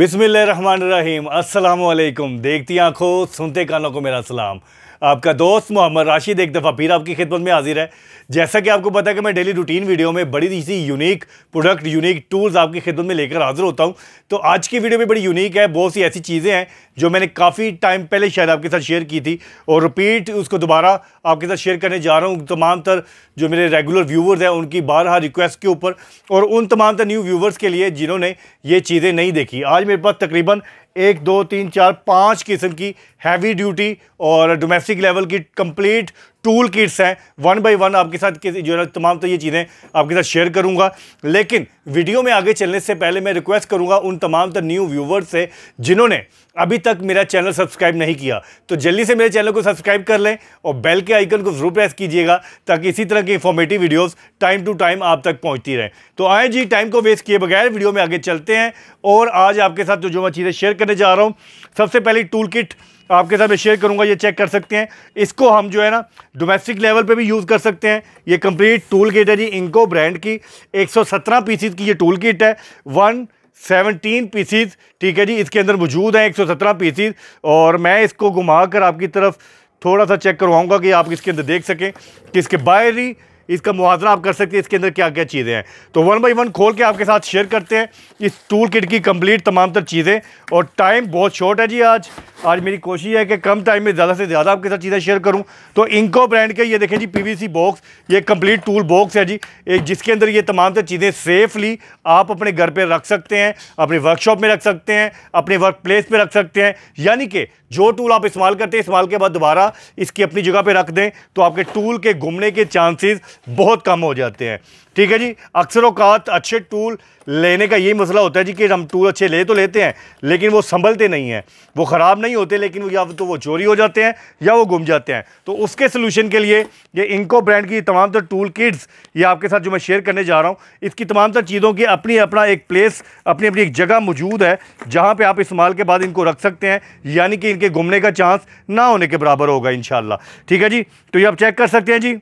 बिसमिल्ल रहीम अस्सलाम वालेकुम देखती आंखों सुनते कानों को मेरा सलाम आपका दोस्त मोहम्मद राशिद एक दफ़ा फिर आपकी खिदमत में हाजिर है जैसा कि आपको पता है कि मैं डेली रूटीन वीडियो में बड़ी सी यूनिक प्रोडक्ट यूनिक टूल्स आपकी खिदमत में लेकर हाजिर होता हूँ तो आज की वीडियो भी बड़ी यूनिक है बहुत सी ऐसी चीज़ें हैं जो मैंने काफ़ी टाइम पहले शायद आपके साथ शेयर की थी और रिपीट उसको दोबारा आपके साथ शेयर करने जा रहा हूँ तमाम तर जो मेरे रेगुलर व्यूवर्स हैं उनकी बारहा रिक्वेस्ट के ऊपर और उन तमाम तर न्यू व्यूवर्स के लिए जिन्होंने ये चीज़ें नहीं देखी आज मेरे पास तकरीबन एक दो तीन चार पाँच किस्म की हैवी ड्यूटी और डोमेस्टिक लेवल की कंप्लीट टूल किट्स हैं वन बाई वन आपके साथ जो है तमाम तो ये चीज़ें आपके साथ शेयर करूँगा लेकिन वीडियो में आगे चलने से पहले मैं रिक्वेस्ट करूँगा उन तमाम तो न्यू व्यूवर्स से जिन्होंने अभी तक मेरा चैनल सब्सक्राइब नहीं किया तो जल्दी से मेरे चैनल को सब्सक्राइब कर लें और बेल के आइकन को ज़रूर प्रेस कीजिएगा ताकि इसी तरह की informative videos time to time आप तक पहुंचती रहे तो आए जी टाइम को वेस्ट किए बगैर वीडियो में आगे चलते हैं और आज आपके साथ जो जो मैं चीज़ें शेयर करने जा रहा हूँ सबसे पहले टूल किट आपके साथ मैं शेयर करूंगा ये चेक कर सकते हैं इसको हम जो है ना डोमेस्टिक लेवल पे भी यूज़ कर सकते हैं ये कंप्लीट टूल किट है जी इनको ब्रांड की 117 पीसीज की ये टूल किट है वन सेवनटीन पीसीज ठीक है जी इसके अंदर मौजूद हैं 117 पीसीज और मैं इसको घुमा कर आपकी तरफ थोड़ा सा चेक करवाऊँगा कि आप इसके अंदर देख सकें कि इसके बाहर ही इसका मुआवजा आप कर सकते हैं इसके अंदर क्या क्या चीज़ें हैं तो वन बाई वन खोल के आपके साथ शेयर करते हैं इस टूल किट की कंप्लीट तमाम तर चीज़ें और टाइम बहुत शॉर्ट है जी आज आज मेरी कोशिश है कि कम टाइम में ज़्यादा से ज़्यादा आपके साथ चीज़ें शेयर करूं तो इंको ब्रांड के ये देखें जी पीवीसी बॉक्स ये कंप्लीट टूल बॉक्स है जी एक जिसके अंदर ये तमाम से चीज़ें सेफली आप अपने घर पे रख सकते हैं अपने वर्कशॉप में रख सकते हैं अपने वर्क प्लेस में रख सकते हैं यानी कि जो टूल आप इस्तेमाल करते हैं इस्तेमाल के बाद दोबारा इसकी अपनी जगह पर रख दें तो आपके टूल के घूमने के चांसेज बहुत कम हो जाते हैं ठीक है जी अक्सर अवकात अच्छे टूल लेने का यही मसला होता है जी कि हम टूर अच्छे ले तो लेते हैं लेकिन वो संभलते नहीं हैं वो ख़राब नहीं होते लेकिन वो या तो वो चोरी हो जाते हैं या वो गुम जाते हैं तो उसके सोल्यूशन के लिए ये इनको ब्रांड की तमाम तर टूल किट्स ये आपके साथ जो मैं शेयर करने जा रहा हूँ इसकी तमाम तर चीज़ों की अपनी अपना एक प्लेस अपनी अपनी एक जगह मौजूद है जहाँ पर आप इस्तेमाल के बाद इनको रख सकते हैं यानी कि इनके घूमने का चांस ना होने के बराबर होगा इन ठीक है जी तो ये आप चेक कर सकते हैं जी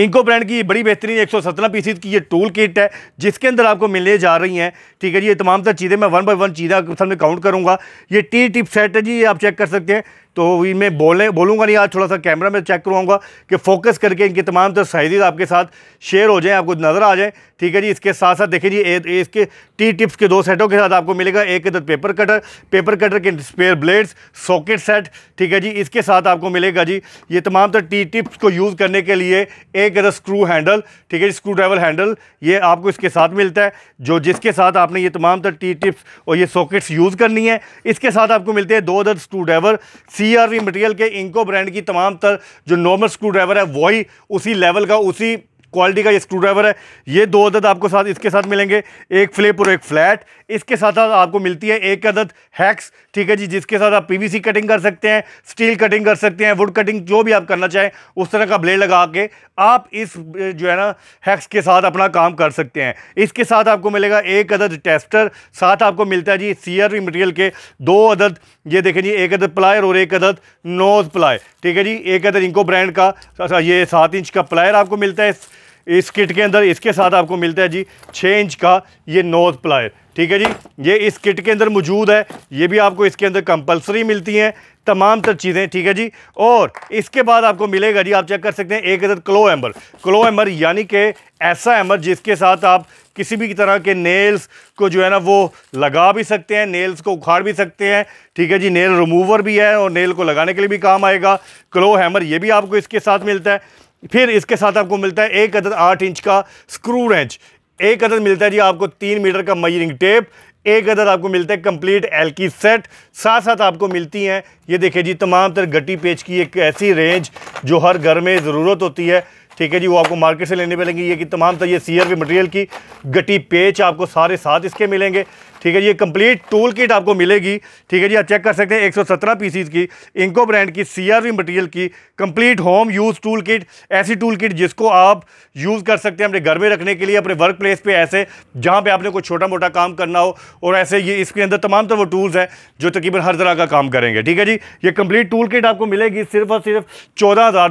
इंको ब्रांड की बड़ी बेहतरीन एक सौ सत्रह पीसीज की ये टूल किट है जिसके अंदर आपको मिलने जा रही हैं ठीक है जी ये तमाम तर चीज़ें मैं वन बाई वन चीज़ें सामने काउंट करूँगा ये टी टिप सेट है जी ये आप चेक कर सकते हैं तो इनमें बोले बोलूँगा नहीं आज थोड़ा सा कैमरा में चेक करवाऊँगा कि फोकस करके इनकी तमाम तर तो साइजेज़ आपके साथ शेयर हो जाएँ आपको नज़र आ जाए ठीक है जी इसके साथ साथ देखिए जी ए, ए, इसके टी टिप्स के दो सेटों के साथ आपको मिलेगा एक इधर पेपर कटर पेपर कटर के स्पेयर ब्लेड्स सॉकेट सेट ठीक है जी इसके साथ आपको मिलेगा जी ये तमाम तर टी टिप्स को यूज़ करने के लिए एक इधर स्क्रू हैंडल ठीक है जी स्क्रू ड्राइवर हैंडल ये आपको इसके साथ मिलता है जो जिसके साथ आपने ये तमाम तर टी टिप्स और ये सॉकेट्स यूज़ करनी है इसके साथ आपको मिलते हैं दो अदर स्क्रू ड्राइवर सीआरवी मटेरियल के इंको ब्रांड की तमाम तर जो नॉर्मल स्क्रू ड्राइवर है वही उसी लेवल का उसी क्वालिटी का ये स्क्रू ड्राइवर है ये दो अदद आपको साथ इसके साथ मिलेंगे एक फ्लिप और एक फ्लैट इसके साथ साथ आपको मिलती है एक अदद हैक्स ठीक है जी जिसके साथ आप पीवीसी कटिंग कर सकते हैं स्टील कटिंग कर सकते हैं वुड कटिंग जो भी आप करना चाहें उस तरह का ब्लेड लगा के आप इस जो है ना हैक्स के साथ अपना काम कर सकते हैं इसके साथ आपको मिलेगा एक अदद टेस्टर साथ आपको मिलता है जी सी मटेरियल के दो अदद ये देखें जी एक अदद प्लायर और एक अदद नोज़ प्लायर ठीक है जी एक अदद इनको ब्रांड का ये सात इंच का प्लायर आपको मिलता है इस किट के अंदर इसके साथ आपको मिलता है जी छः इंच का ये नोज प्लायर ठीक है जी ये इस किट के अंदर मौजूद है ये भी आपको इसके अंदर कंपलसरी मिलती हैं तमाम तर चीज़ें ठीक है जी और इसके बाद आपको मिलेगा जी आप चेक कर सकते हैं एक अदर क्लो एम्बर क्लो एम्बर यानी कि ऐसा एम्बर जिसके साथ आप किसी भी तरह के नेल्स को जो है ना वो लगा भी सकते हैं नेल्स को उखाड़ भी सकते हैं ठीक है जी नेल रिमूवर भी है और नेल को लगाने के लिए भी काम आएगा क्लो हैमर ये भी आपको इसके साथ मिलता है फिर इसके साथ आपको मिलता है एक अदद आठ इंच का स्क्रू रेंच एक अदद मिलता है जी आपको तीन मीटर का मयरिंग टेप एक अदद आपको मिलता है कंप्लीट एल की सेट साथ साथ आपको मिलती हैं ये देखिए जी तमाम तरह गट्टी पेच की एक ऐसी रेंज जो हर घर में ज़रूरत होती है ठीक है जी वो आपको मार्केट से लेने पड़ेंगी ये कि तमाम तरह ये सीयर के मटेरियल की गट्टी पेच आपको सारे साथ इसके मिलेंगे ठीक है ये कंप्लीट टूल किट आपको मिलेगी ठीक है जी आप चेक कर सकते हैं 117 पीसीज की इंको ब्रांड की सीआरवी मटेरियल की complete home use tool kit ऐसी टूल किट जिसको आप यूज़ कर सकते हैं अपने घर में रखने के लिए अपने वर्क प्लेस पर ऐसे जहाँ पर आपने कोई छोटा मोटा काम करना हो और ऐसे ये इसके अंदर तमाम तरह वो टूल्स हैं जो तकरीबन हर तरह का काम करेंगे ठीक है जी ये कंप्लीट टूल किट आपको मिलेगी सिर्फ और सिर्फ चौदह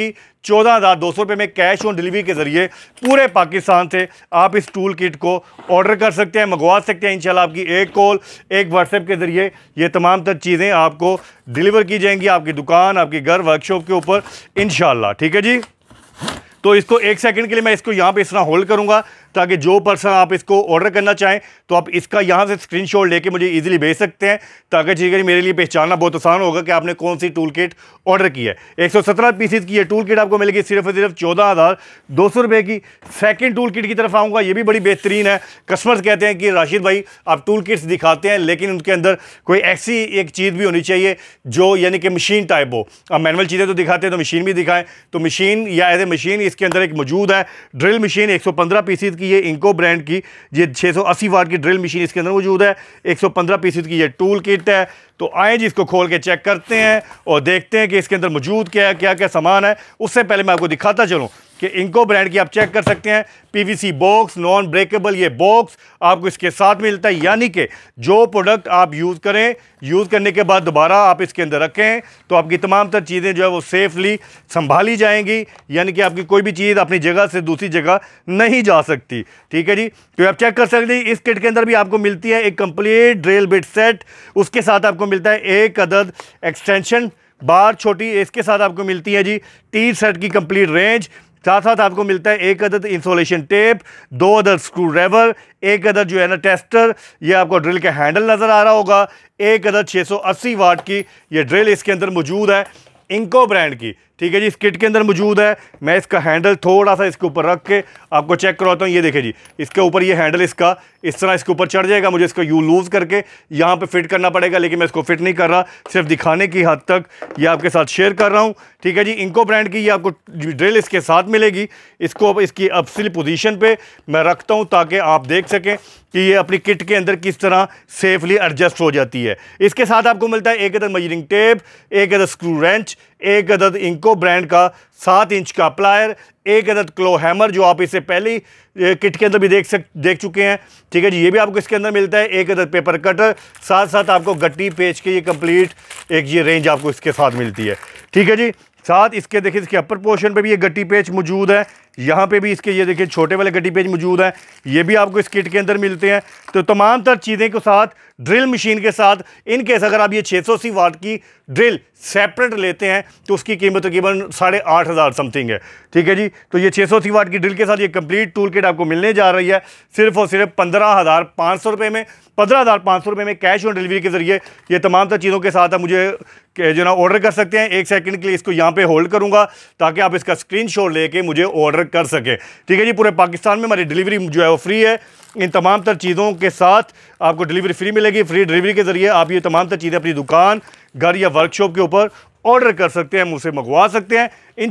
की चौदह हज़ार दो सौ रुपये में कैश ऑन डिलीवरी के ज़रिए पूरे पाकिस्तान से आप इस टूल किट को ऑर्डर कर सकते हैं मंगवा सकते हैं इंशाल्लाह आपकी एक कॉल एक व्हाट्सएप के ज़रिए ये तमाम तर चीज़ें आपको डिलीवर की जाएंगी आपकी दुकान आपके घर वर्कशॉप के ऊपर इन ठीक है जी तो इसको एक सेकेंड के लिए मैं इसको यहाँ पर इस तरह होल्ड करूँगा ताकि जो पर्सन आप इसको ऑर्डर करना चाहें तो आप इसका यहाँ से स्क्रीनशॉट लेके मुझे इजीली भेज सकते हैं ताकि ठीक मेरे लिए पहचानना बहुत आसान होगा कि आपने कौन सी टूल किट ऑर्डर की है एक सौ सत्रह पीसीज की यह टूल किट आपको मिलेगी सिर्फ और सिर्फ चौदह हज़ार दो सौ रुपये की सेकेंड टूल किट की तरफ आऊँगा ये भी बड़ी बेहतरीन है कस्टमर्स कहते हैं कि राशिद भाई आप टूल किट्स दिखाते हैं लेकिन उनके अंदर कोई ऐसी एक चीज़ भी होनी चाहिए जो यानी कि मशीन टाइप हो आप मैनुअल चीज़ें तो दिखाते हैं तो मशीन भी दिखाएं तो मशीन या एज ए मशीन इसके अंदर एक मौजूद है ड्रिल मशीन एक सौ पंद्रह पीसीज की ये इंको ब्रांड की ये 680 वाट की ड्रिल मशीन इसके अंदर मौजूद है 115 पीसीस की ये टूल किट है तो आए जी इसको खोल के चेक करते हैं और देखते हैं कि इसके अंदर मौजूद क्या है क्या क्या सामान है उससे पहले मैं आपको दिखाता चलूँ कि इनको ब्रांड की आप चेक कर सकते हैं पीवीसी बॉक्स नॉन ब्रेकेबल ये बॉक्स आपको इसके साथ मिलता है यानी कि जो प्रोडक्ट आप यूज़ करें यूज़ करने के बाद दोबारा आप इसके अंदर रखें तो आपकी तमाम तर चीज़ें जो है वो सेफली संभाली जाएंगी यानी कि आपकी कोई भी चीज़ अपनी जगह से दूसरी जगह नहीं जा सकती ठीक है जी तो आप चेक कर सकते हैं इस किट के अंदर भी आपको मिलती है एक कम्प्लीट ड्रेल बिट सेट उसके साथ आपको मिलता है एक अदद एक्सटेंशन बार छोटी इसके साथ आपको मिलती है जी टी सेट की कंप्लीट रेंज साथ साथ आपको मिलता है एक अदद इंसोलेशन टेप दो अदद स्क्रू ड्राइवर एक अदद जो है ना टेस्टर ये आपको ड्रिल का हैंडल नज़र आ रहा होगा एक अदद 680 वाट की ये ड्रिल इसके अंदर मौजूद है इंको ब्रांड की ठीक है जी इस किट के अंदर मौजूद है मैं इसका हैंडल थोड़ा सा इसके ऊपर रख के आपको चेक करवाता हूँ ये देखें जी इसके ऊपर ये हैंडल इसका इस तरह इसके ऊपर चढ़ जाएगा मुझे इसको यू लूज़ करके यहाँ पे फिट करना पड़ेगा लेकिन मैं इसको फिट नहीं कर रहा सिर्फ दिखाने की हद तक ये आपके साथ शेयर कर रहा हूँ ठीक है जी इनको ब्रांड की ये आपको ड्रिल इसके साथ मिलेगी इसको अब इसकी अपसिल पोजिशन पर मैं रखता हूँ ताकि आप देख सकें कि ये अपनी किट के अंदर किस तरह सेफली एडजस्ट हो जाती है इसके साथ आपको मिलता है एक अदर मजरिंग टेप एक अदर स्क्रू रेंच एक अदद इंको ब्रांड का सात इंच का प्लायर एक अदद क्लो हैमर जो आप इसे पहली किट के अंदर भी देख सक देख चुके हैं ठीक है जी ये भी आपको इसके अंदर मिलता है एक अदद पेपर कटर साथ साथ आपको गट्टी पेच के ये कंप्लीट एक ये रेंज आपको इसके साथ मिलती है ठीक है जी साथ इसके देखिए इसके अपर पोर्शन पे भी ये गट्टी पेच मौजूद है यहाँ पे भी इसके ये देखिए छोटे वाले गड्डी पेज मौजूद हैं ये भी आपको इस किट के अंदर मिलते हैं तो तमाम तर चीज़ें के साथ ड्रिल मशीन के साथ इन केस अगर आप ये 600 सी वाट की ड्रिल सेपरेट लेते हैं तो उसकी कीमत तकरीबन साढ़े आठ हज़ार समथिंग है ठीक है जी तो ये 600 सी वाट की ड्रिल के साथ ये कंप्लीट टूल किट आपको मिलने जा रही है सिर्फ और सिर्फ पंद्रह हज़ार पाँच सौ रुपये में पंद्रह हज़ार पाँच सौ रुपये में कैश ऑन डिलीवरी के ज़रिए ये तमाम तर चीज़ों के साथ आप मुझे जो ना ऑर्डर कर सकते हैं एक सेकंड के लिए इसको यहाँ पे होल्ड करूँगा ताकि आप इसका स्क्रीनशॉट लेके मुझे ऑर्डर कर सकें ठीक है जी पूरे पाकिस्तान में हमारी डिलीवरी जो है वो फ्री है इन तमाम तर चीज़ों के साथ आपको डिलीवरी फ्री मिलेगी फ्री डिलीवरी के ज़रिए आप ये तमाम तर चीज़ें अपनी दुकान घर या वर्कशॉप के ऊपर ऑर्डर कर सकते हैं मुझसे मंगवा सकते हैं इन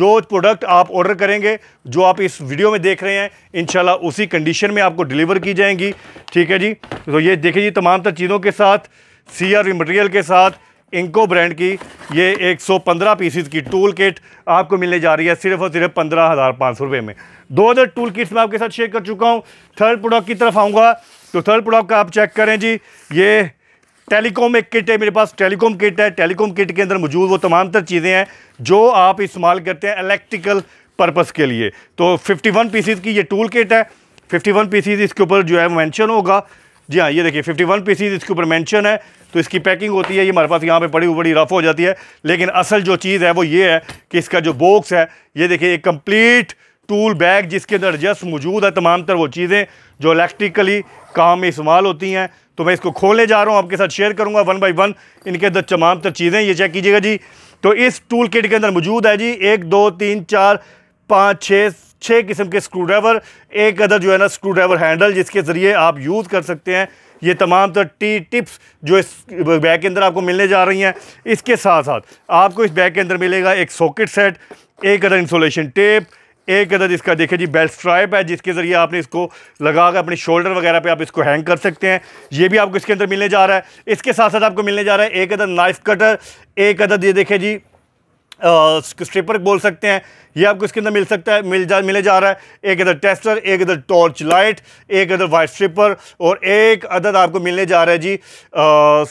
जो प्रोडक्ट आप ऑर्डर करेंगे जो आप इस वीडियो में देख रहे हैं इन उसी कंडीशन में आपको डिलीवर की जाएंगी ठीक है जी तो ये देखिए जी तमाम तर चीज़ों के साथ सी आर मटेरियल के साथ इंको ब्रांड की ये 115 पीसीज की टूल किट आपको मिलने जा रही है सिर्फ और सिर्फ पंद्रह हज़ार पाँच सौ रुपये में दो हज़ार टूल किट्स मैं आपके साथ शेयर कर चुका हूँ थर्ड प्रोडक्ट की तरफ आऊँगा तो थर्ड प्रोडक्ट का आप चेक करें जी ये टेलीकॉम एक किट है मेरे पास टेलीकॉम किट है टेलीकॉम किट के अंदर मौजूद वो तमाम तर चीज़ें हैं जो आप इस्तेमाल करते हैं इलेक्ट्रिकल पर्पस के लिए तो वन पीसीज की ये टूल किट है वन पीसीज इसके ऊपर जो है मेंशन होगा जी हाँ ये देखिए 51 पीसीज इसके ऊपर मेंशन है तो इसकी पैकिंग होती है ये हमारे पास यहाँ पे बड़ी बड़ी रफ़ हो जाती है लेकिन असल जो चीज़ है वो ये है कि इसका जो बॉक्स है ये देखिए एक कम्प्लीट टूल बैग जिसके अंदर जस्ट मौजूद है तमाम तर वो चीज़ें जो इलेक्ट्रिकली काम में इस्तेमाल होती हैं तो मैं इसको खोलने जा रहा हूँ आपके साथ शेयर करूँगा वन बाई वन इनके अंदर तमाम तर चीज़ें ये चेक कीजिएगा जी तो इस टूल किट के अंदर मौजूद है जी एक दो तीन चार पाँच छः छः किस्म के स्क्रू ड्राइवर एक अदर जो है ना स्क्रू ड्राइवर हैंडल जिसके ज़रिए आप यूज़ कर सकते हैं ये तमाम तर टी टिप्स जो इस बैग के अंदर आपको मिलने जा रही हैं इसके साथ साथ आपको इस बैग के अंदर मिलेगा एक सॉकेट सेट एक अदर इंसोलेशन टेप एक अदर इसका देखिए जी बेल्ट स्ट्राइप है जिसके ज़रिए आपने इसको लगा कर अपने शोल्डर वगैरह पे आप इसको हैंग कर सकते हैं ये भी आपको इसके अंदर मिलने जा रहा है इसके साथ साथ आपको मिलने जा रहा है एक अदर नाइफ कटर एक अदर ये देखिए जी स्ट्रिपर बोल सकते हैं ये आपको इसके अंदर मिल सकता है मिल जा मिले जा रहा है एक अदर टेस्टर एक अदर टॉर्च लाइट एक अदर वाइट स्ट्रिपर और एक अदर आपको मिलने जा रहा है जी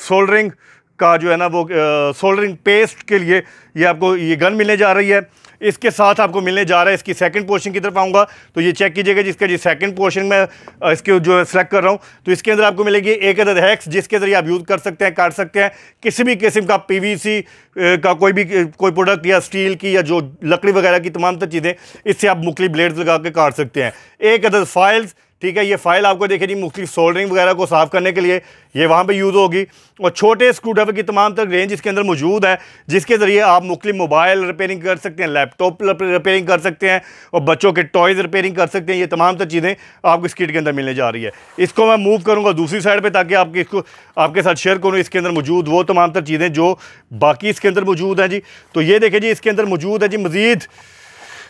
सोल्डरिंग का जो है ना वो सोल्डरिंग पेस्ट के लिए ये आपको ये गन मिलने जा रही है इसके साथ आपको मिलने जा रहा है इसकी सेकंड पोर्शन की तरफ आऊँगा तो ये चेक कीजिएगा जिसका जी सेकंड पोर्शन में इसके जो सेलेक्ट कर रहा हूँ तो इसके अंदर आपको मिलेगी एक अदद हैक्स जिसके ज़रिए आप यूज़ कर सकते हैं काट सकते हैं किसी भी किस्म का पी का कोई भी कोई प्रोडक्ट या स्टील की या जो लकड़ी वगैरह की तमाम तर चीज़ें इससे आप मुखली ब्लेड्स लगा के काट सकते हैं एक अदद फाइल्स ठीक है ये फाइल आपको जी मुख्तलिफ सोल्डरिंग वगैरह को साफ़ करने के लिए ये वहाँ पे यूज़ होगी और छोटे स्क्रू ड्राइवर की तमाम तक रेंज इसके अंदर मौजूद है जिसके ज़रिए आप मुख्तलिफ मोबाइल रिपेयरिंग कर सकते हैं लैपटॉप रिपेयरिंग कर सकते हैं और बच्चों के टॉयज़ रिपेयरिंग कर सकते हैं ये तमाम तर चीज़ें आपको इस किट के अंदर मिलने जा रही है इसको मैं मूव करूँगा दूसरी साइड पर ताकि आपकी इसको आपके साथ शेयर करूँ इसके अंदर मौजूद वो तमाम तर चीज़ें जो बाकी इसके अंदर मौजूद हैं जी तो ये देखें जी इसके अंदर मौजूद है जी मज़ीद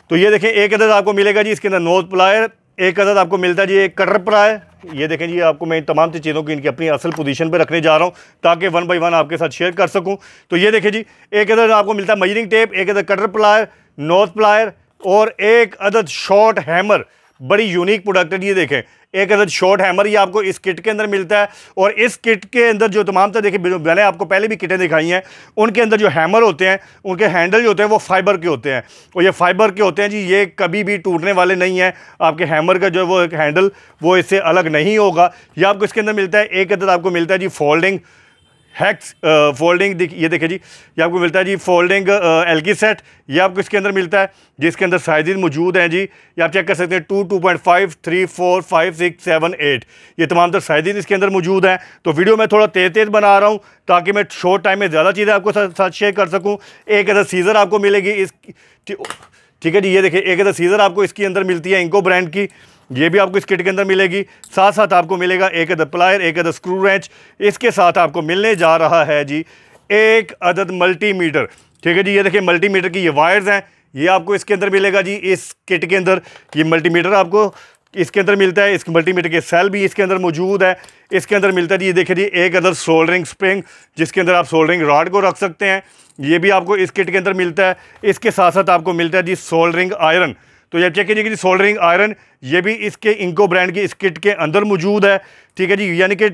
तो ये देखें एक अंदर आपको मिलेगा जी इसके अंदर नोज प्लायर एक अदद तो आपको मिलता है जी एक कटर पर आए ये देखें जी आपको मैं तमाम सी चीज़ों की इनकी अपनी असल पोजीशन पर रखने जा रहा हूँ ताकि वन बाई वन आपके साथ शेयर कर सकूँ तो ये देखें जी एक अदद तो आपको मिलता है मजरिंग टेप एक अदद कटर प्लायर नॉर्थ प्लायर और एक अदद शॉर्ट हैमर बड़ी यूनिक प्रोडक्ट है ये देखें एक अदर शॉर्ट हैमर ये आपको इस किट के अंदर मिलता है और इस किट के अंदर जो तमाम तरह देखिए मैंने आपको पहले भी किटें दिखाई हैं उनके अंदर जो हैमर होते हैं उनके हैंडल जो होते हैं वो फाइबर के होते हैं और ये फाइबर के होते हैं जी ये कभी भी टूटने वाले नहीं हैं आपके हैमर का जो वो हैंडल वो इससे अलग नहीं होगा ये आपको इसके अंदर मिलता है एक अदर आपको मिलता है जी फोल्डिंग हैक्स फोल्डिंग uh, ये देखिए जी ये आपको मिलता है जी फोल्डिंग की सेट ये आपको इसके अंदर मिलता है जिसके अंदर साइजेज मौजूद हैं जी ये आप चेक कर सकते हैं two two point five three four five six seven eight ये तमाम तर साइजेज इसके अंदर मौजूद हैं तो वीडियो मैं थोड़ा तेज़ तेज़ बना रहा हूँ ताकि मैं शॉर्ट टाइम में ज़्यादा चीज़ें आपको साथ शेयर कर सकूँ एक ऐसा सीज़र आपको मिलेगी इस ठीक है जी ये देखिए एक ऐसा सीज़र आपको इसके अंदर मिलती है इंको ब्रांड की ये भी आपको इस किट के अंदर मिलेगी साथ साथ आपको मिलेगा एक अदद प्लायर एक अदद स्क्रू रेंच इसके साथ आपको मिलने जा रहा है जी एक अदद मल्टीमीटर ठीक है जी ये देखिए मल्टीमीटर की ये वायर्स हैं ये आपको इसके अंदर मिलेगा जी इस किट के अंदर ये मल्टीमीटर आपको इसके अंदर मिलता है इस मल्टीमीटर के सेल भी इसके अंदर मौजूद है इसके अंदर मिलता है ये देखिए जी एक अदर सोल्डरिंग स्प्रिंग जिसके अंदर आप सोल्डरिंग रॉड को रख सकते हैं ये भी आपको इस किट के अंदर मिलता है इसके साथ साथ आपको मिलता है जी सोल्डरिंग आयरन तो ये चेक कीजिए कि सोल्डरिंग आयरन ये भी इसके इंको ब्रांड की इस किट के अंदर मौजूद है ठीक है जी यानी कि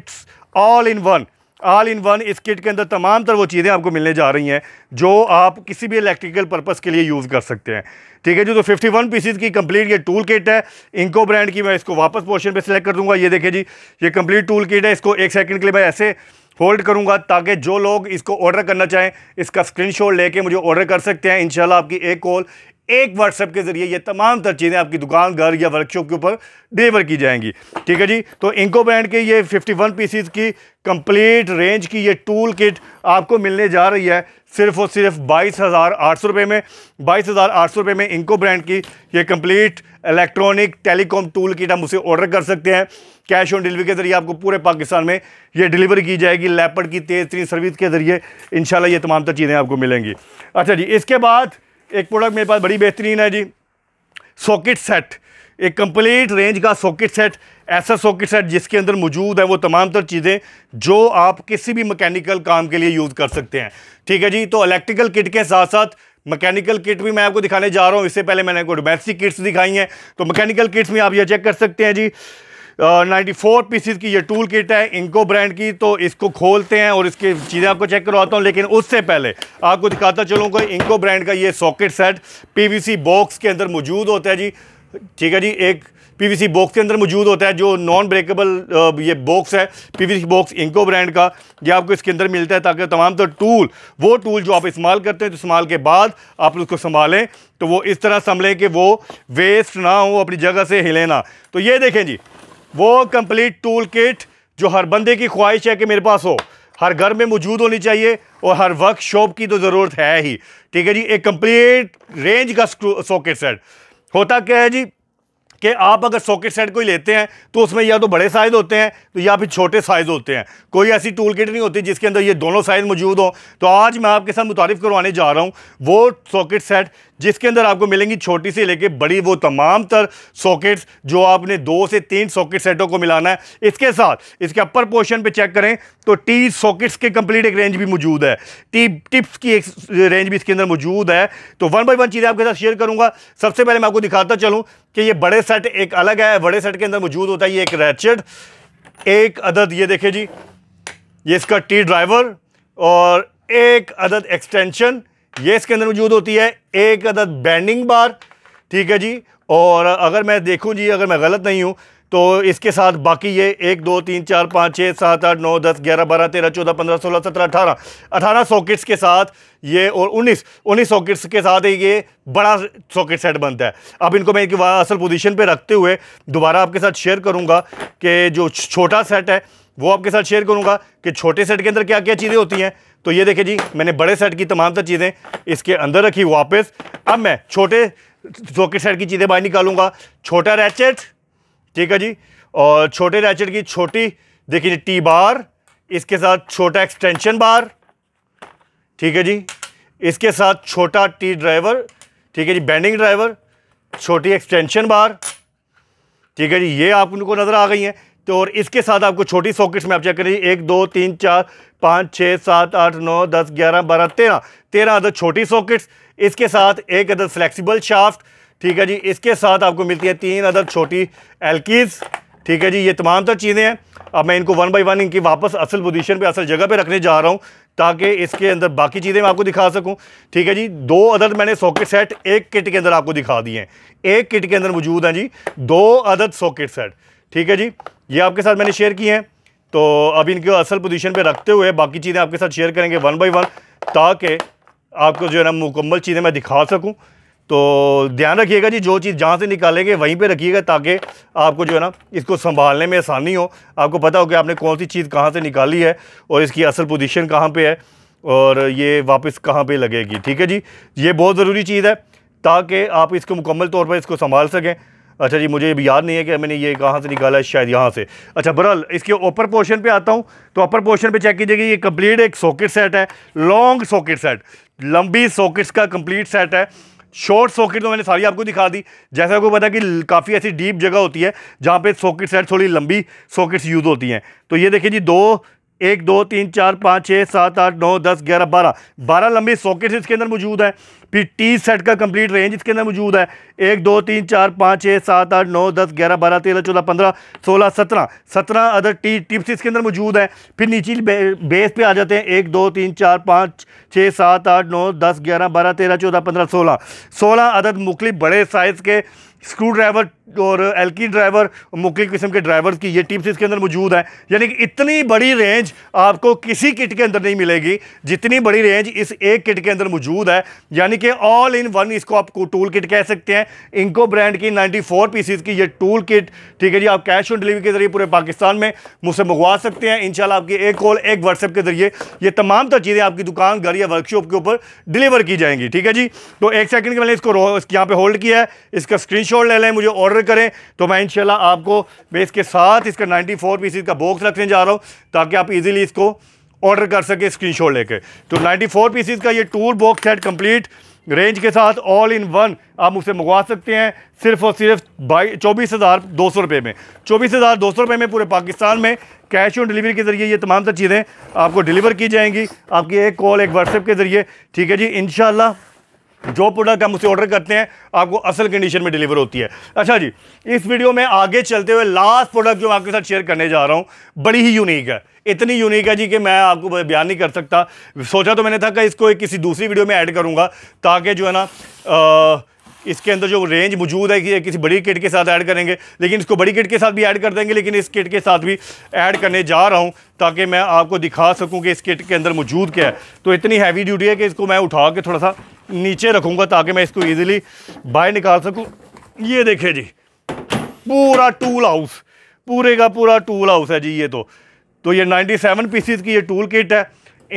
all in one all in one इस किट के अंदर तमाम तरह वो चीज़ें आपको मिलने जा रही हैं जो आप किसी भी इलेक्ट्रिकल पर्पज़ के लिए यूज़ कर सकते हैं ठीक है जी तो 51 वन पीसीज की कंप्लीट ये टूल किट है इंको ब्रांड की मैं इसको वापस पोर्शन पे सिलेक्ट कर दूंगा ये देखिए जी ये कंप्लीट टूल किट है इसको एक सेकंड के लिए मैं ऐसे होल्ड करूंगा ताकि जो लोग इसको ऑर्डर करना चाहें इसका स्क्रीनशॉट लेके मुझे ऑर्डर कर सकते हैं इंशाल्लाह आपकी एक कॉल एक व्हाट्सएप के ज़रिए ये तमाम तर चीज़ें आपकी दुकान घर या वर्कशॉप के ऊपर डिलीवर की जाएंगी ठीक है जी तो इंको ब्रांड के ये 51 पीसीज की कंप्लीट रेंज की ये टूल किट आपको मिलने जा रही है सिर्फ और सिर्फ बाईस हज़ार आठ सौ रुपये में बाईस हज़ार आठ सौ रुपये में इंको ब्रांड की ये complete electronic telecom tool kit हम उसे ऑर्डर कर सकते हैं कैश ऑन डिलीवरी के ज़रिए आपको पूरे पाकिस्तान में ये डिलीवर की जाएगी लैपड़ की तेज़ तरीन सर्विस के ज़रिए इन ये तमाम तर चीज़ें आपको मिलेंगी अच्छा जी इसके बाद एक प्रोडक्ट मेरे पास बड़ी बेहतरीन है जी सॉकेट सेट एक कंप्लीट रेंज का सॉकेट सेट ऐसा सॉकेट सेट जिसके अंदर मौजूद है वो तमाम तर चीज़ें जो आप किसी भी मैकेनिकल काम के लिए यूज़ कर सकते हैं ठीक है जी तो इलेक्ट्रिकल किट के साथ साथ मैकेनिकल किट भी मैं आपको दिखाने जा रहा हूँ इससे पहले मैंने आपको डोमेस्टिक किट्स दिखाई हैं तो मैकेनिकल किट्स में आप ये चेक कर सकते हैं जी नाइन्टी फोर पीसीज की ये टूल किट है इनको ब्रांड की तो इसको खोलते हैं और इसकी चीज़ें आपको चेक करवाता हूँ लेकिन उससे पहले आपको दिखाता चलूँगा इनको ब्रांड का ये सॉकेट सेट पीवीसी बॉक्स के अंदर मौजूद होता है जी ठीक है जी एक पीवीसी बॉक्स के अंदर मौजूद होता है जो नॉन ब्रेकेबल ये बॉक्स है पीवीसी बॉक्स इंको ब्रांड का ये आपको इसके अंदर मिलता है ताकि तमाम तो टूल वो टूल जो आप इस्तेमाल करते हैं तो इस्तेमाल के बाद आप उसको संभालें तो वो इस तरह संभलें कि वो वेस्ट ना हो अपनी जगह से ना तो ये देखें जी वो कंप्लीट टूल किट जो हर बंदे की ख्वाहिश है कि मेरे पास हो हर घर में मौजूद होनी चाहिए और हर वर्कशॉप की तो ज़रूरत है ही ठीक है जी एक कंप्लीट रेंज का सॉकेट सेट होता क्या है जी कि आप अगर सॉकेट सेट कोई लेते हैं तो उसमें या तो बड़े साइज़ होते हैं तो या फिर छोटे साइज़ होते हैं कोई ऐसी टूल किट नहीं होती जिसके अंदर ये दोनों साइज़ मौजूद हों तो आज मैं आपके साथ मुतारफ़ करवाने जा रहा हूँ वो सॉकेट सेट जिसके अंदर आपको मिलेंगी छोटी सी लेके बड़ी वो तमाम तर सॉकेट्स जो आपने दो से तीन सॉकेट सेटों को मिलाना है इसके साथ इसके अपर पोर्शन पे चेक करें तो टी सॉकेट्स के कंप्लीट एक रेंज भी मौजूद है टी टिप्स की एक रेंज भी इसके अंदर मौजूद है तो वन बाई वन चीज़ें आपके साथ शेयर करूँगा सबसे पहले मैं आपको दिखाता चलूँ कि ये बड़े सेट एक अलग है बड़े सेट के अंदर मौजूद होता है ये एक रैचड एक अदद ये देखे जी ये इसका टी ड्राइवर और एक अदद एक्सटेंशन ये इसके अंदर मौजूद होती है एक अदद बैंडिंग बार ठीक है जी और अगर मैं देखूं जी अगर मैं गलत नहीं हूं तो इसके साथ बाकी ये एक दो तीन चार पाँच छः सात आठ नौ दस ग्यारह बारह तेरह चौदह पंद्रह सोलह सत्रह अठारह अठारह सॉकेट्स के साथ ये और उन्नीस उन्नीस सॉकेट्स के साथ ये बड़ा सॉकेट सेट बनता है अब इनको मैं एक असल पोजीशन पे रखते हुए दोबारा आपके साथ शेयर करूँगा कि जो छोटा सेट है वो आपके साथ शेयर करूँगा कि छोटे सेट के अंदर क्या क्या चीज़ें होती हैं तो ये देखिए जी मैंने बड़े सेट की तमाम तर चीज़ें इसके अंदर रखी वापस अब मैं छोटे सॉकेट सेट की चीज़ें बाहर निकालूंगा छोटा रैचेट ठीक है जी और छोटे रैचेट की छोटी देखिए जी टी बार इसके साथ छोटा एक्सटेंशन बार ठीक है जी इसके साथ छोटा टी ड्राइवर ठीक है जी बैंडिंग ड्राइवर छोटी एक्सटेंशन बार ठीक है जी ये आप उनको नज़र आ गई हैं तो और इसके साथ आपको छोटी सॉकेट्स में आप चेक करिए एक दो तीन चार पाँच छः सात आठ नौ दस ग्यारह बारह तेरह तेरह अदर छोटी सॉकेट्स इसके साथ एक अदर फ्लैक्सीबल शाफ्ट ठीक है जी इसके साथ आपको मिलती है तीन अदर छोटी एल्कीज़ ठीक है जी ये तमाम तर चीज़ें हैं अब मैं इनको वन बाई वन इनकी वापस असल पोजिशन पर असल जगह पर रखने जा रहा हूँ ताकि इसके अंदर बाकी चीज़ें मैं आपको दिखा सकूँ ठीक है जी दो अदद मैंने सॉकेट सेट एक किट के अंदर आपको दिखा दिए हैं एक किट के अंदर मौजूद हैं जी दो अदद सॉकेट सेट ठीक है जी ये आपके साथ मैंने शेयर की हैं तो अब इनको असल पोजीशन पे रखते हुए बाकी चीज़ें आपके साथ शेयर करेंगे वन बाई वन ताकि आपको जो है ना मुकम्मल चीज़ें मैं दिखा सकूँ तो ध्यान रखिएगा जी जो चीज़ जहाँ से निकालेंगे वहीं पे रखिएगा ताकि आपको जो है ना इसको संभालने में आसानी हो आपको पता हो कि आपने कौन सी चीज़ कहाँ से निकाली है और इसकी असल पोजीशन कहाँ पे है और ये वापस कहाँ पे लगेगी ठीक है जी ये बहुत ज़रूरी चीज़ है ताकि आप इसको मुकम्मल तौर पर इसको संभाल सकें अच्छा जी मुझे याद नहीं है कि मैंने ये कहाँ से निकाला है शायद यहाँ से अच्छा बरहल इसके ऊपर पोर्शन पे आता हूँ तो अपर पोर्शन पे चेक कीजिएगा ये कम्प्लीट एक सॉकेट सेट है लॉन्ग सॉकेट सेट लंबी सॉकेट्स का कम्प्लीट सेट है शॉर्ट सॉकेट तो मैंने सारी आपको दिखा दी जैसा आपको पता कि काफ़ी ऐसी डीप जगह होती है जहाँ पे सॉकेट सेट थोड़ी लंबी सॉकेट्स यूज़ होती हैं तो ये देखिए जी दो एक दो तीन चार पाँच छः सात आठ नौ दस ग्यारह बारह बारह लंबी सॉकेट्स इसके अंदर मौजूद है फिर टी सेट का कंप्लीट रेंज इसके अंदर मौजूद है एक दो तीन चार पाँच छः सात आठ नौ दस ग्यारह बारह तेरह चौदह पंद्रह सोलह सत्रह सत्रह अदर टी टिप्स इसके अंदर मौजूद है फिर नीचे बे, बेस पे आ जाते हैं एक दो तीन चार पाँच छः सात आठ नौ दस ग्यारह बारह तेरह चौदह पंद्रह सोलह सोलह अदर मुख्तलि बड़े साइज़ के स्क्रू ड्राइवर और एल की ड्राइवर मुख्य किस्म के ड्राइवर की ये टिप्स इसके अंदर मौजूद हैं यानी कि इतनी बड़ी रेंज आपको किसी किट के अंदर नहीं मिलेगी जितनी बड़ी रेंज इस एक किट के अंदर मौजूद है यानी कि ऑल इन वन इसको आप टूल किट कह सकते हैं इनको ब्रांड की 94 फोर पीसीज की ये टूल किट ठीक है जी आप कैश ऑन डिलीवरी के जरिए पूरे पाकिस्तान में मुझसे मंगवा सकते हैं इन आपकी एक कॉल एक व्हाट्सएप के जरिए ये तमाम तर चीज़ें आपकी दुकान घर या वर्कशॉप के ऊपर डिलीवर की जाएंगी ठीक है जी तो एक सेकेंड के मैंने इसको यहाँ पे होल्ड किया है इसका शॉट ले लें मुझे ऑर्डर ऑर्डर करें तो मैं इंशाल्लाह आपको मैं इसके साथ इसका नाइन्टी फोर पीसीज का बॉक्स रखने जा रहा हूँ ताकि आप इजीली इसको ऑर्डर कर सके स्क्रीनशॉट लेके तो 94 पीसीज का ये tool box set complete range के साथ ऑल इन वन आप मुझसे मंगवा सकते हैं सिर्फ और सिर्फ बाई चौबीस हज़ार दो सौ रुपये में चौबीस हज़ार दो सौ रुपये में पूरे पाकिस्तान में कैश ऑन डिलीवरी के ज़रिए ये तमाम सब चीज़ें आपको डिलीवर की जाएंगी आपकी एक कॉल एक व्हाट्सएप के ज़रिए ठीक है जी इनशाला जो प्रोडक्ट हम उसे ऑर्डर करते हैं आपको असल कंडीशन में डिलीवर होती है अच्छा जी इस वीडियो में आगे चलते हुए लास्ट प्रोडक्ट जो मैं आपके साथ शेयर करने जा रहा हूँ बड़ी ही यूनिक है इतनी यूनिक है जी कि मैं आपको बयान नहीं कर सकता सोचा तो मैंने था कि इसको एक किसी दूसरी वीडियो में ऐड करूँगा ताकि जो है ना आ, इसके अंदर जो रेंज मौजूद है कि किसी बड़ी किट के साथ ऐड करेंगे लेकिन इसको बड़ी किट के साथ भी ऐड कर देंगे लेकिन इस किट के साथ भी ऐड करने जा रहा हूँ ताकि मैं आपको दिखा सकूँ कि इस किट के अंदर मौजूद क्या है तो इतनी हैवी ड्यूटी है कि इसको मैं उठा के थोड़ा सा नीचे रखूँगा ताकि मैं इसको ईजिली बाहर निकाल सकूँ ये देखे जी पूरा टूल हाउस पूरे का पूरा टूल हाउस है जी ये तो तो ये नाइन्टी पीसीज की ये टूल किट है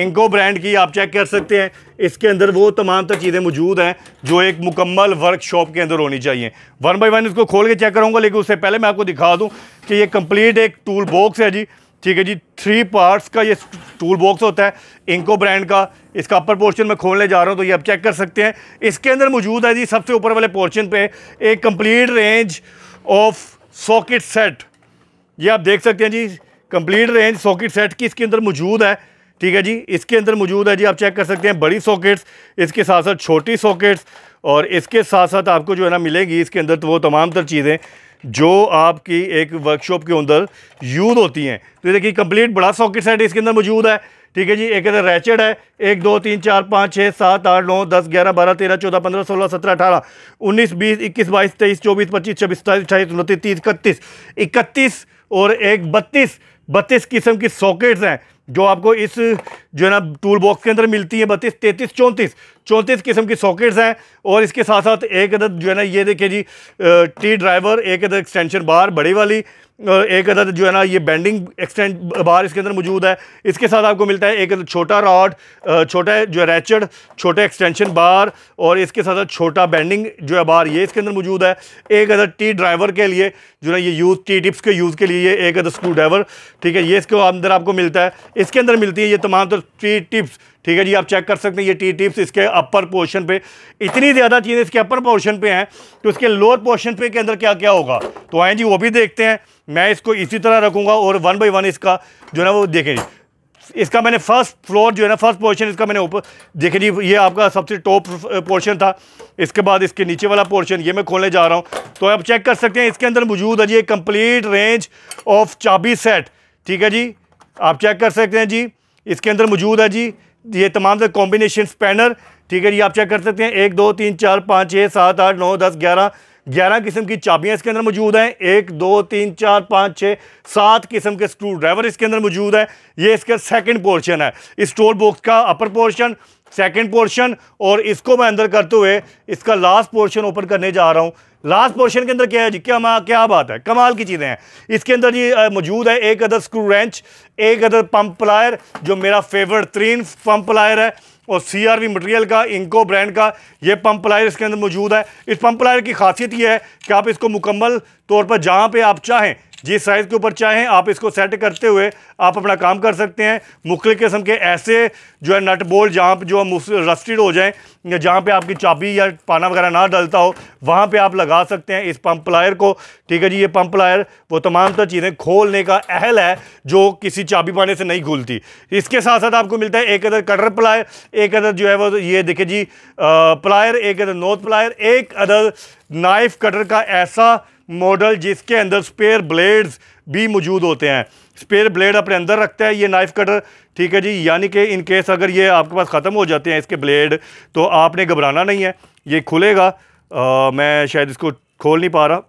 इंको ब्रांड की आप चेक कर सकते हैं इसके अंदर वो तमाम तर चीज़ें मौजूद हैं जो एक मुकम्मल वर्कशॉप के अंदर होनी चाहिए वन बाई वन इसको खोल के चेक करूँगा लेकिन उससे पहले मैं आपको दिखा दूँ कि ये कम्प्लीट एक टूल बॉक्स है जी ठीक है जी थ्री पार्ट्स का ये टूल बॉक्स होता है इंको ब्रांड का इसका अपर पोर्शन में खोलने जा रहा हूँ तो ये आप चेक कर सकते हैं इसके अंदर मौजूद है जी सबसे ऊपर वाले पोर्शन पे एक complete range of socket set ये आप देख सकते हैं जी कंप्लीट रेंज सॉकेट सेट की इसके अंदर मौजूद है ठीक है जी इसके अंदर मौजूद है जी आप चेक कर सकते हैं बड़ी सॉकेट्स इसके साथ साथ छोटी सॉकेट्स और इसके साथ साथ आपको जो है ना मिलेगी इसके अंदर तो वो तमाम तर चीज़ें जो आपकी एक वर्कशॉप के अंदर यूज़ होती हैं तो देखिए कंप्लीट बड़ा सॉकेट सेट इसके अंदर मौजूद है ठीक है जी एक अंदर रैचेड है एक दो तीन चार पाँच छः सात आठ नौ दस ग्यारह बारह तेरह चौदह पंद्रह सोलह सत्रह अठारह उन्नीस बीस इक्कीस बाईस तेईस चौबीस पच्चीस छब्बीस सत्ताईस अट्ठाईस उनतीस तीस इकतीस इकतीस और एक बत्तीस बत्तीस किस्म की सॉकेट्स हैं जो आपको इस जो है ना टूल बॉक्स के अंदर मिलती है बत्तीस तैंतीस चौंतीस चौंतीस किस्म की सॉकेट्स हैं और इसके साथ साथ एक अदद जो है ना ये देखिए जी टी ड्राइवर एक अदद एक्सटेंशन बार बड़ी वाली एक अदद जो है ना ये बैंडिंग एक्सटेंड बार इसके अंदर मौजूद है इसके साथ आपको मिलता है एक छोटा रॉड छोटा जो है रैचड छोटा एक्सटेंशन बार और इसके साथ साथ छोटा बैंडिंग जो है बार ये इसके अंदर मौजूद है एक अदद टी ड्राइवर के लिए जो है ये यूज़ टी टिप्स के यूज़ के लिए एक अदर स्क्रू ड्राइवर ठीक है ये इसके अंदर आपको मिलता है इसके अंदर मिलती है ये तमाम तो टी टिप्स ठीक है जी आप चेक कर सकते हैं ये टी टिप्स इसके अपर पोर्शन पे इतनी ज़्यादा चीज़ें इसके अपर पोर्शन पे हैं तो इसके लोअर पोर्शन पे के अंदर क्या क्या होगा तो आए जी वो भी देखते हैं मैं इसको इसी तरह रखूँगा और वन बाई वन इसका जो है ना वो देखें जी इसका मैंने फर्स्ट फ्लोर जो है ना फर्स्ट पोर्शन इसका मैंने ऊपर देखे जी ये आपका सबसे टॉप पोर्शन था इसके बाद इसके नीचे वाला पोर्शन ये मैं खोलने जा रहा हूँ तो आप चेक कर सकते हैं इसके अंदर मौजूद है जी कंप्लीट रेंज ऑफ चाबी सेट ठीक है जी आप चेक कर सकते हैं जी इसके अंदर मौजूद है जी ये तमाम से कॉम्बिनेशन स्पैनर ठीक है ये आप चेक कर सकते हैं एक दो तीन चार पाँच छः सात आठ नौ दस ग्यारह ग्यारह किस्म की चाबियाँ इसके अंदर मौजूद हैं एक दो तीन चार पाँच छः सात किस्म के स्क्रू ड्राइवर इसके अंदर मौजूद है ये इसका सेकंड पोर्शन है इस स्टोर बॉक्स का अपर पोर्शन सेकंड पोर्शन और इसको मैं अंदर करते हुए इसका लास्ट पोर्शन ओपन करने जा रहा हूँ लास्ट पोर्शन के अंदर क्या है जी क्या क्या बात है कमाल की चीज़ें हैं इसके अंदर जी मौजूद है एक अदर स्क्रू रेंच एक अदर पंप प्लायर जो मेरा फेवरेट तरीन पंप प्लायर है और सी आर वी मटेरियल का इंको ब्रांड का ये पंप प्लायर इसके अंदर मौजूद है इस पंप प्लायर की खासियत ये है कि आप इसको मुकम्मल तौर पर जहाँ पर आप चाहें जिस साइज़ के ऊपर चाहें आप इसको सेट करते हुए आप अपना काम कर सकते हैं मुख्तु किस्म के ऐसे जो है नट बोल जहाँ पर जो हम रस्टेड हो जाएँ या जहाँ पर आपकी चाबी या पाना वगैरह ना डलता हो वहाँ पर आप लगा सकते हैं इस पम्प लायर को ठीक है जी ये पम्प लायर वो तमाम तर चीज़ें खोलने का अहल है जो किसी चाबी पाने से नहीं खुलती इसके साथ साथ आपको मिलता है एक अदर कटर प्लायर एक अदर जो है वो ये देखिए जी प्लायर एक अदर नोथ प्लायर एक अदर नाइफ कटर का ऐसा मॉडल जिसके अंदर स्पेयर ब्लेड्स भी मौजूद होते हैं स्पेयर ब्लेड अपने अंदर रखता है ये नाइफ कटर ठीक है जी यानी कि इन केस अगर ये आपके पास ख़त्म हो जाते हैं इसके ब्लेड तो आपने घबराना नहीं है ये खुलेगा आ, मैं शायद इसको खोल नहीं पा रहा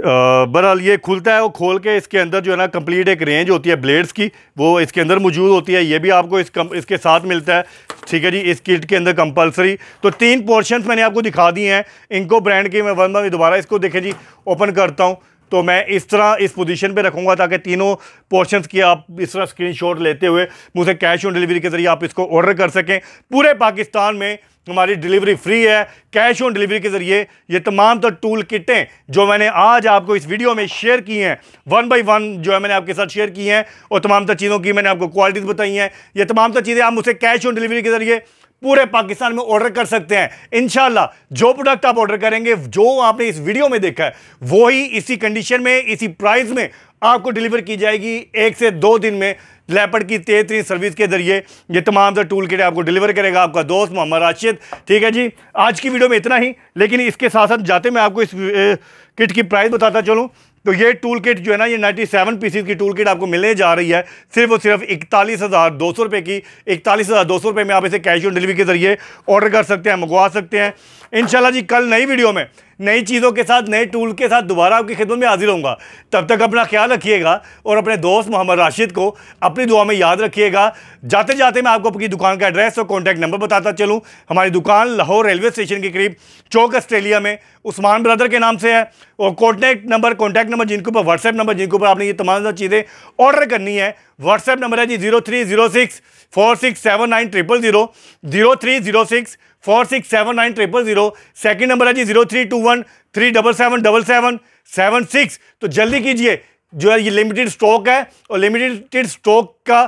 बहरहाल ये खुलता है वो खोल के इसके अंदर जो है ना कंप्लीट एक रेंज होती है ब्लेड्स की वो इसके अंदर मौजूद होती है ये भी आपको इस कम, इसके साथ मिलता है ठीक है जी इस किट के अंदर कंपलसरी तो तीन पोर्शन मैंने आपको दिखा दिए हैं इनको ब्रांड के मैं वन बार दोबारा इसको देखें जी ओपन करता हूँ तो मैं इस तरह इस पोजीशन पे रखूँगा ताकि तीनों पोर्शन की आप इस तरह स्क्रीनशॉट लेते हुए मुझे कैश ऑन डिलीवरी के ज़रिए आप इसको ऑर्डर कर सकें पूरे पाकिस्तान में हमारी डिलीवरी फ्री है कैश ऑन डिलीवरी के ज़रिए ये तमाम तर तो टूल किटें जो मैंने आज आपको इस वीडियो में शेयर की हैं वन बाय वन जो है मैंने आपके साथ शेयर की हैं और तमाम तर तो चीज़ों की मैंने आपको क्वालिटीज़ बताई हैं ये तमाम तर तो चीज़ें आप मुझे कैश ऑन डिलीवरी के ज़रिए पूरे पाकिस्तान में ऑर्डर कर सकते हैं इनशाला जो प्रोडक्ट आप ऑर्डर करेंगे जो आपने इस वीडियो में देखा है वही इसी कंडीशन में इसी प्राइस में आपको डिलीवर की जाएगी एक से दो दिन में लेपड़ की तेतरी सर्विस के जरिए ये तमाम सर टूल किट आपको डिलीवर करेगा आपका दोस्त मोहम्मद राशिद ठीक है जी आज की वीडियो में इतना ही लेकिन इसके साथ साथ जाते मैं आपको इस किट की प्राइस बताता चलूँ तो ये टूल किट जो है ना ये 97 सेवन पीसीज की टूल किट आपको मिलने जा रही है सिर्फ और सिर्फ इकतालीस हज़ार दो सौ रुपये की इकतालीस हज़ार दो सौ रुपये में आप इसे कैश ऑन डिलीवरी के ज़रिए ऑर्डर कर सकते हैं मंगवा सकते हैं इन जी कल नई वीडियो में नई चीज़ों के साथ नए टूल के साथ दोबारा आपकी खिदमत में हाजिर होंगे तब तक अपना ख्याल रखिएगा और अपने दोस्त मोहम्मद राशिद को अपनी दुआ में याद रखिएगा जाते जाते मैं आपको अपनी दुकान का एड्रेस और कॉन्टैक्ट नंबर बताता चलूँ हमारी दुकान लाहौर रेलवे स्टेशन के करीब चौक ऑस्ट्रेलिया में उस्मान ब्रदर के नाम से है और कॉन्टैक्ट नंबर कॉन्टैक्ट नंबर जिनके ऊपर व्हाट्सएप नंबर जिनके ऊपर आपने ये तमाम चीज़ें ऑर्डर करनी है व्हाट्सएप नंबर है जी zero three zero six four six seven nine triple zero zero three zero six four six seven nine triple zero second number है जी zero three two one three double seven double seven seven six तो जल्दी कीजिए जो है ये limited stock है और लिमिटेड स्टॉक का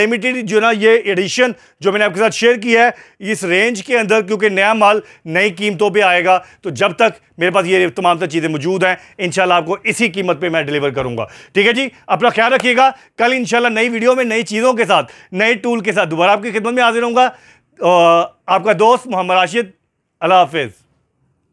लिमिटेड जो ना ये एडिशन जो मैंने आपके साथ शेयर किया है इस रेंज के अंदर क्योंकि नया माल नई कीमतों पे आएगा तो जब तक मेरे पास ये तमाम तर चीज़ें मौजूद हैं इंशाल्लाह आपको इसी कीमत पे मैं डिलीवर करूंगा ठीक है जी अपना ख्याल रखिएगा कल इंशाल्लाह नई वीडियो में नई चीज़ों के साथ नए टूल के साथ दोबारा आपकी खिदमत में हाजिर होंगे आपका दोस्त मोहम्मद राशिद अल्लाह हाफिज़